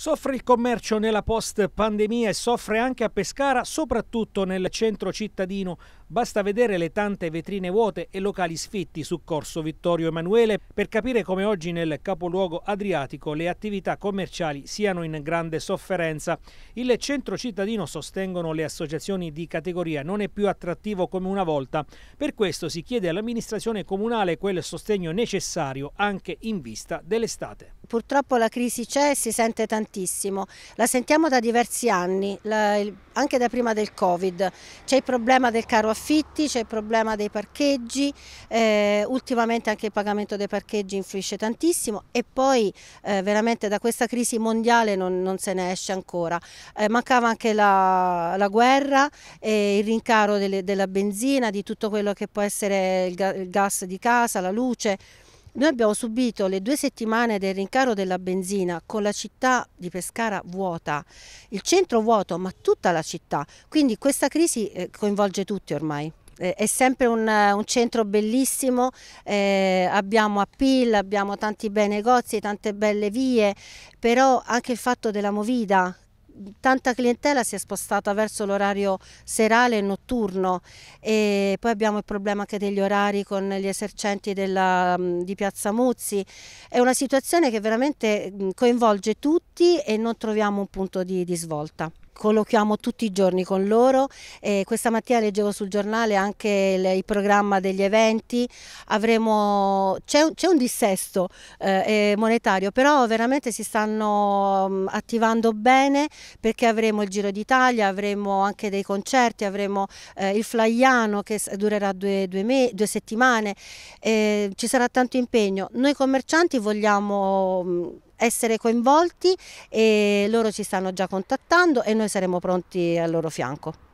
Soffre il commercio nella post-pandemia e soffre anche a Pescara, soprattutto nel centro cittadino. Basta vedere le tante vetrine vuote e locali sfitti su Corso Vittorio Emanuele per capire come oggi nel capoluogo adriatico le attività commerciali siano in grande sofferenza. Il centro cittadino, sostengono le associazioni di categoria, non è più attrattivo come una volta. Per questo si chiede all'amministrazione comunale quel sostegno necessario anche in vista dell'estate. Purtroppo la crisi c'è e si sente tantissimo, la sentiamo da diversi anni, anche da prima del Covid. C'è il problema del caro affitti, c'è il problema dei parcheggi, eh, ultimamente anche il pagamento dei parcheggi influisce tantissimo e poi eh, veramente da questa crisi mondiale non, non se ne esce ancora. Eh, mancava anche la, la guerra, il rincaro delle, della benzina, di tutto quello che può essere il, ga, il gas di casa, la luce. Noi abbiamo subito le due settimane del rincaro della benzina con la città di Pescara vuota, il centro vuoto, ma tutta la città. Quindi questa crisi eh, coinvolge tutti ormai eh, è sempre un, eh, un centro bellissimo, eh, abbiamo appeal, abbiamo tanti bei negozi, tante belle vie, però anche il fatto della movida tanta clientela si è spostata verso l'orario serale e notturno e poi abbiamo il problema anche degli orari con gli esercenti della, mm, di Piazza Muzzi, è una situazione che veramente mm, coinvolge tutti e non troviamo un punto di, di svolta colloquiamo tutti i giorni con loro. E questa mattina leggevo sul giornale anche il, il programma degli eventi. Avremo... C'è un, un, dissesto eh, monetario, però veramente si stanno mm, attivando bene perché avremo il Giro d'Italia, avremo anche dei concerti, avremo eh, il Flaiano che durerà due, due, me, due settimane, eh, ci sarà tanto impegno. Noi commercianti vogliamo mm, essere coinvolti e loro ci stanno già contattando e noi saremo pronti al loro fianco.